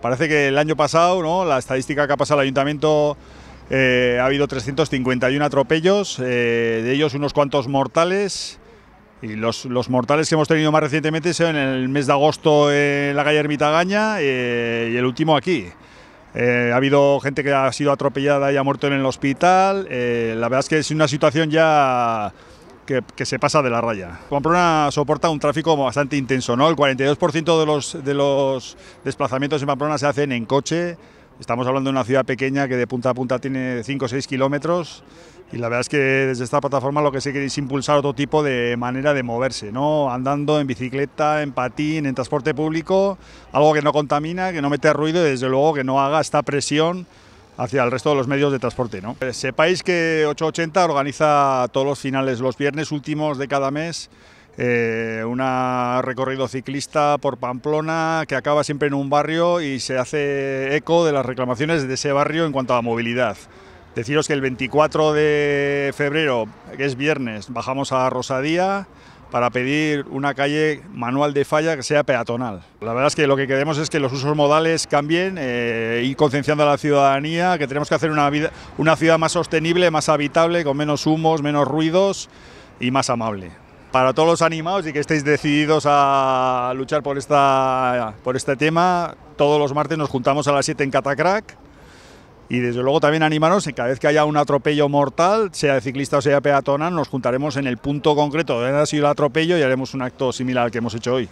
Parece que el año pasado, ¿no? la estadística que ha pasado el ayuntamiento, eh, ha habido 351 atropellos, eh, de ellos unos cuantos mortales. Y los, mortales que hemos tenido más recientemente son en el mes de agosto en la calle Ermitagaña eh, y el último aquí. Eh, ha habido gente que ha sido atropellada y ha muerto en el hospital. Eh, la verdad es que es una situación ya que, que, se pasa de la raya. Pamplona soporta un tráfico bastante intenso, ¿no? El 42% de los, de los desplazamientos en Pamplona se hacen en coche Estamos hablando de una ciudad pequeña que de punta a punta tiene 5 o 6 kilómetros y la verdad es que desde esta plataforma lo que se quiere es impulsar otro tipo de manera de moverse, ¿no? andando en bicicleta, en patín, en transporte público, algo que no contamina, que no mete ruido y desde luego que no haga esta presión hacia el resto de los medios de transporte. ¿no? Sepáis que 880 organiza todos los finales, los viernes últimos de cada mes, eh, un recorrido ciclista por Pamplona que acaba siempre en un barrio y se hace eco de las reclamaciones de ese barrio en cuanto a la movilidad. Deciros que el 24 de febrero, que es viernes, bajamos a Rosadía para pedir una calle manual de falla que sea peatonal. La verdad es que lo que queremos es que los usos modales cambien, eh, ...y concienciando a la ciudadanía, que tenemos que hacer una, vida, una ciudad más sostenible, más habitable, con menos humos, menos ruidos y más amable para todos los animados y que estéis decididos a luchar por, esta, por este tema, todos los martes nos juntamos a las 7 en Catacrack. Y desde luego también animaros, cada vez que haya un atropello mortal, sea de ciclista o sea peatona, nos juntaremos en el punto concreto donde ha sido el atropello y haremos un acto similar al que hemos hecho hoy.